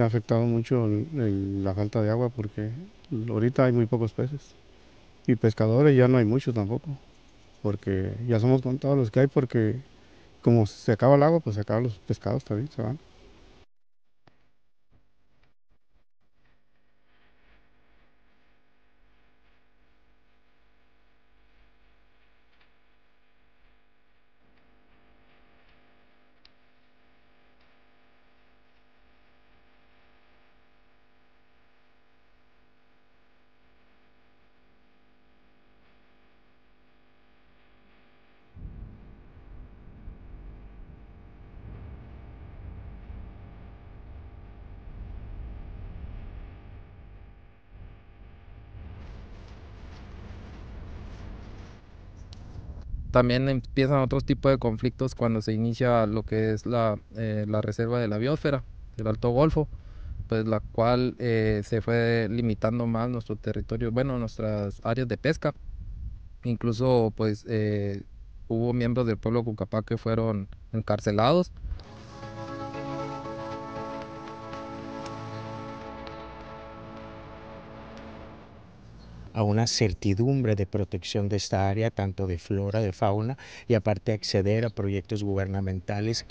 Ha afectado mucho la falta de agua porque ahorita hay muy pocos peces y pescadores ya no hay muchos tampoco, porque ya somos contados los que hay porque como se acaba el agua, pues se acaban los pescados también, se van. también empiezan otros tipos de conflictos cuando se inicia lo que es la, eh, reserva de la biosfera, el Alto Golfo, pues la cual eh, se fue limitando más nuestro territorio, bueno, nuestras áreas de pesca. Incluso pues eh, hubo miembros del pueblo Cucapá que fueron encarcelados a una certidumbre de protección de esta área, tanto de flora, de fauna, y aparte acceder a proyectos gubernamentales